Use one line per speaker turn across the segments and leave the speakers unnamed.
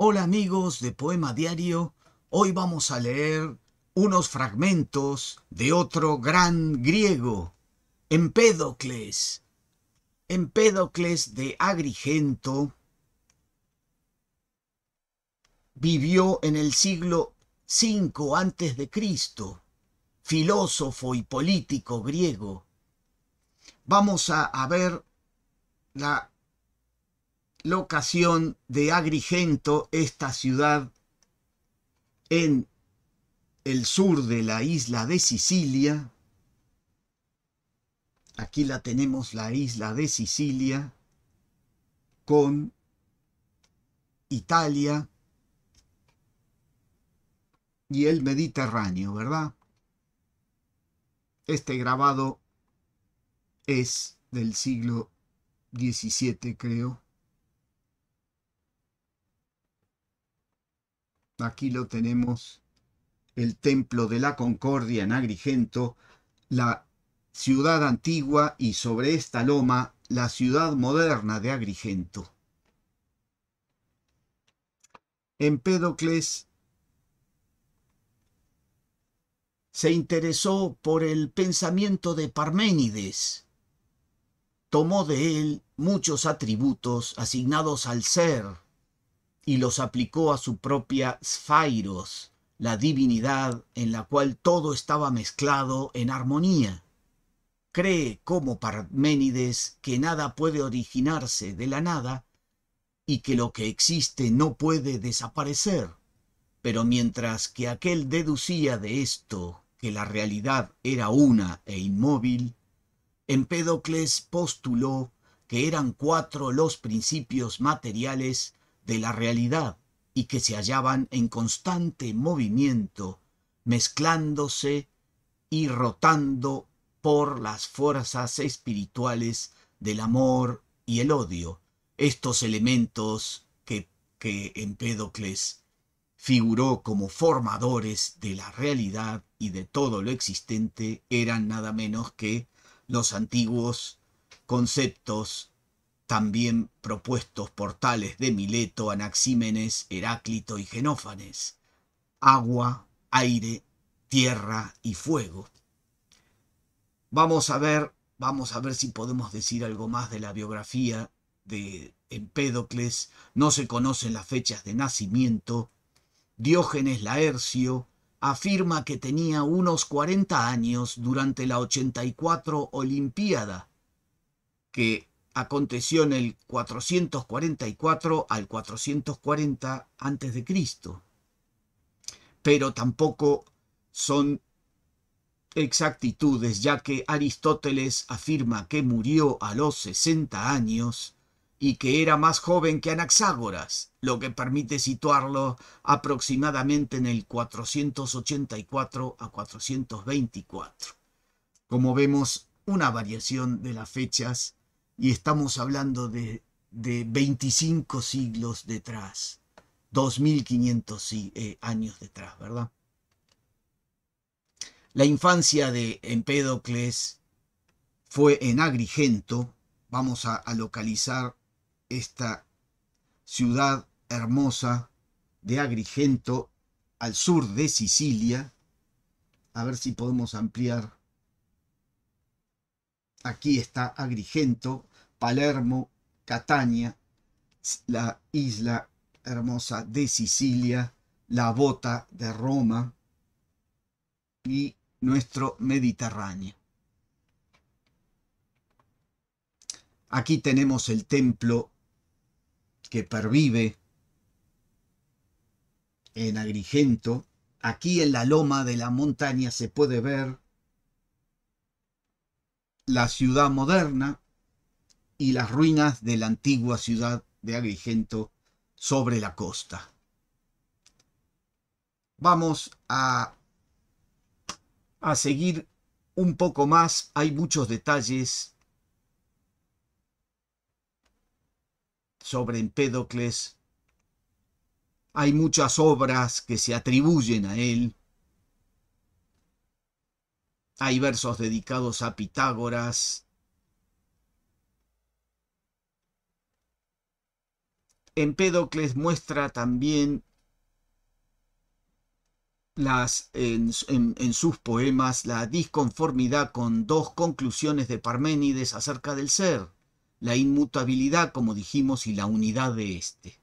Hola amigos de Poema Diario, hoy vamos a leer unos fragmentos de otro gran griego, Empédocles. Empédocles de Agrigento vivió en el siglo V antes de Cristo, filósofo y político griego. Vamos a, a ver la locación de Agrigento, esta ciudad en el sur de la isla de Sicilia. Aquí la tenemos, la isla de Sicilia, con Italia y el Mediterráneo, ¿verdad? Este grabado es del siglo XVII, creo. Aquí lo tenemos, el Templo de la Concordia en Agrigento, la ciudad antigua y sobre esta loma la ciudad moderna de Agrigento. Empédocles se interesó por el pensamiento de Parménides. Tomó de él muchos atributos asignados al ser, y los aplicó a su propia Sphairos, la divinidad en la cual todo estaba mezclado en armonía. Cree como Parménides que nada puede originarse de la nada y que lo que existe no puede desaparecer. Pero mientras que aquel deducía de esto que la realidad era una e inmóvil, Empédocles postuló que eran cuatro los principios materiales de la realidad y que se hallaban en constante movimiento, mezclándose y rotando por las fuerzas espirituales del amor y el odio, estos elementos que, que Empédocles figuró como formadores de la realidad y de todo lo existente eran nada menos que los antiguos conceptos también propuestos portales de Mileto, Anaxímenes, Heráclito y Genófanes, agua, aire, tierra y fuego. Vamos a ver, vamos a ver si podemos decir algo más de la biografía de Empédocles, no se conocen las fechas de nacimiento. Diógenes Laercio afirma que tenía unos 40 años durante la 84 Olimpiada, que aconteció en el 444 al 440 antes de Cristo. Pero tampoco son exactitudes, ya que Aristóteles afirma que murió a los 60 años y que era más joven que Anaxágoras, lo que permite situarlo aproximadamente en el 484 a 424. Como vemos, una variación de las fechas y estamos hablando de, 25 siglos detrás, 2500 eh, años detrás, ¿verdad? La infancia de Empédocles fue en Agrigento, vamos a localizar esta ciudad hermosa de Agrigento al sur de Sicilia, a ver si podemos ampliar Aquí está Agrigento, Palermo, Catania, la isla hermosa de Sicilia, la bota de Roma y nuestro Mediterráneo. Aquí tenemos el templo que pervive en Agrigento. Aquí en la loma de la montaña se puede ver la ciudad moderna y las ruinas de la antigua ciudad de Agrigento sobre la costa. Vamos a, a seguir un poco más, hay muchos detalles sobre Empédocles, hay muchas obras que se atribuyen a él, hay versos dedicados a Pitágoras. Empédocles muestra también las, en, en, sus poemas la disconformidad con dos conclusiones de Parménides acerca del ser, la inmutabilidad, como dijimos, y la unidad de éste.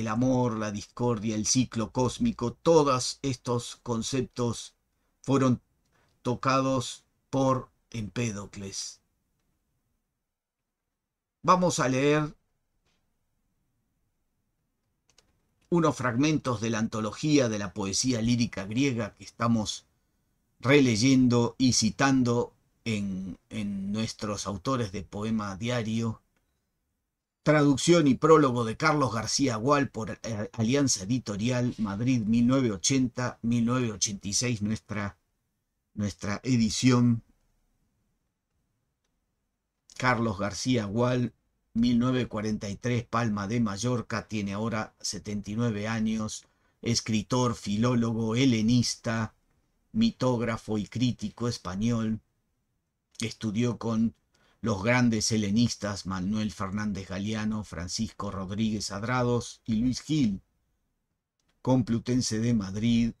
el amor, la discordia, el ciclo cósmico, todos estos conceptos fueron tocados por Empédocles. Vamos a leer unos fragmentos de la antología de la poesía lírica griega que estamos releyendo y citando en, nuestros autores de poema diario Traducción y prólogo de Carlos García Gual por eh, Alianza Editorial Madrid 1980-1986, nuestra, nuestra edición. Carlos García Gual, 1943, Palma de Mallorca, tiene ahora 79 años, escritor, filólogo, helenista, mitógrafo y crítico español. Estudió con los grandes helenistas Manuel Fernández Galeano, Francisco Rodríguez Adrados y Luis Gil, Complutense de Madrid,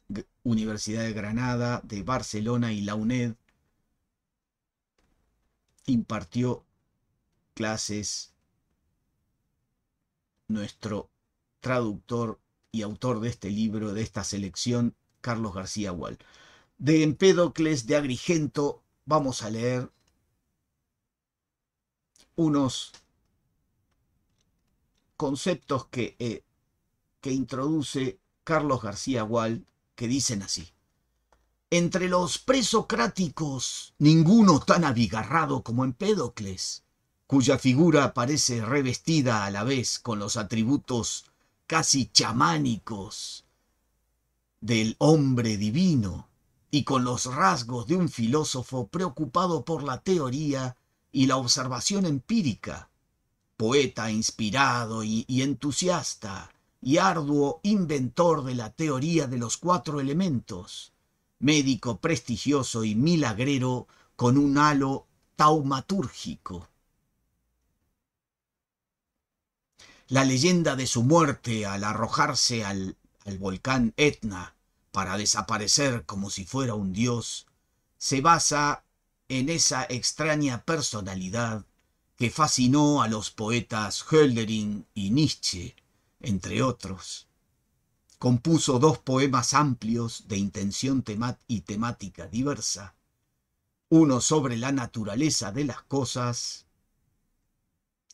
Universidad de Granada, de Barcelona y la UNED, impartió clases nuestro traductor y autor de este libro, de esta selección, Carlos García Wall, De Empédocles de Agrigento vamos a leer unos conceptos que, eh, que introduce Carlos García Gual que dicen así. Entre los presocráticos, ninguno tan abigarrado como Empédocles, cuya figura parece revestida a la vez con los atributos casi chamánicos del hombre divino y con los rasgos de un filósofo preocupado por la teoría y la observación empírica, poeta inspirado y, entusiasta y arduo inventor de la teoría de los cuatro elementos, médico prestigioso y milagrero con un halo taumatúrgico. La leyenda de su muerte al arrojarse al, al volcán Etna para desaparecer como si fuera un dios se basa en esa extraña personalidad que fascinó a los poetas Höldering y Nietzsche, entre otros. Compuso dos poemas amplios de intención y temática diversa, uno sobre la naturaleza de las cosas,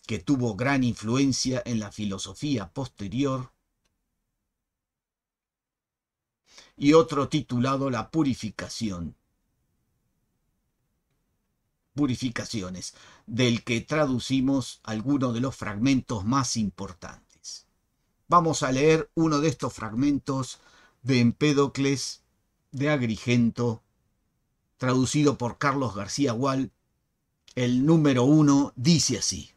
que tuvo gran influencia en la filosofía posterior, y otro titulado La purificación, Purificaciones, del que traducimos algunos de los fragmentos más importantes. Vamos a leer uno de estos fragmentos de Empédocles de Agrigento, traducido por Carlos García Gual. El número uno dice así.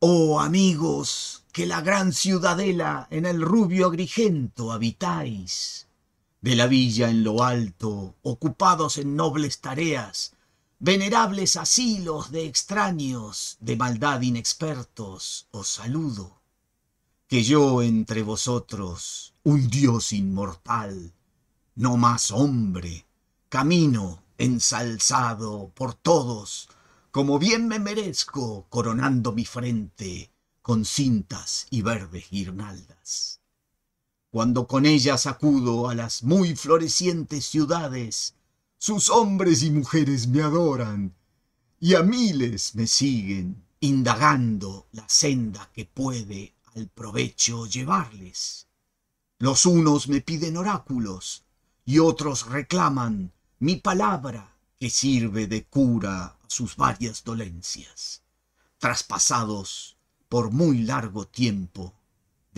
Oh amigos, que la gran ciudadela en el rubio Agrigento habitáis de la villa en lo alto, ocupados en nobles tareas, venerables asilos de extraños, de maldad inexpertos, os saludo, que yo entre vosotros, un dios inmortal, no más hombre, camino ensalzado por todos, como bien me merezco, coronando mi frente con cintas y verdes guirnaldas cuando con ellas acudo a las muy florecientes ciudades. Sus hombres y mujeres me adoran, y a miles me siguen, indagando la senda que puede al provecho llevarles. Los unos me piden oráculos, y otros reclaman mi palabra que sirve de cura a sus varias dolencias. Traspasados por muy largo tiempo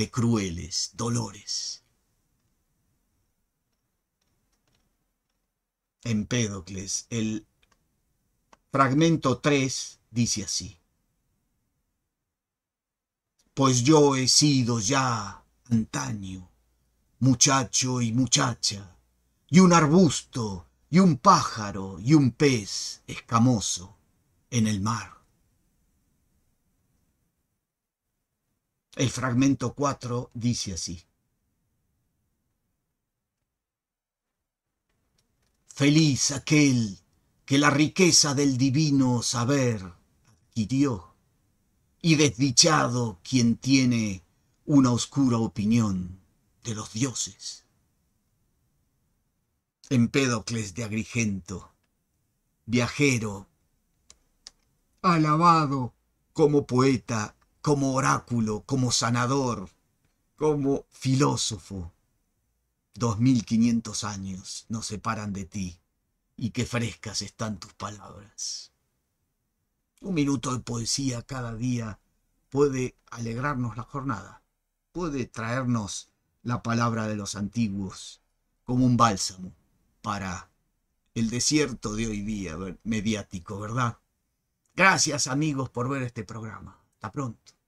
de crueles dolores. Empédocles, el fragmento 3 dice así. Pues yo he sido ya antaño, muchacho y muchacha, y un arbusto, y un pájaro, y un pez escamoso en el mar El fragmento 4 dice así. Feliz aquel que la riqueza del divino saber adquirió, y desdichado quien tiene una oscura opinión de los dioses. Empédocles de Agrigento, viajero, alabado como poeta como oráculo, como sanador, como filósofo. Dos mil quinientos años nos separan de ti y qué frescas están tus palabras. Un minuto de poesía cada día puede alegrarnos la jornada, puede traernos la palabra de los antiguos como un bálsamo para el desierto de hoy día mediático, ¿verdad? Gracias amigos por ver este programa. Tá pronto.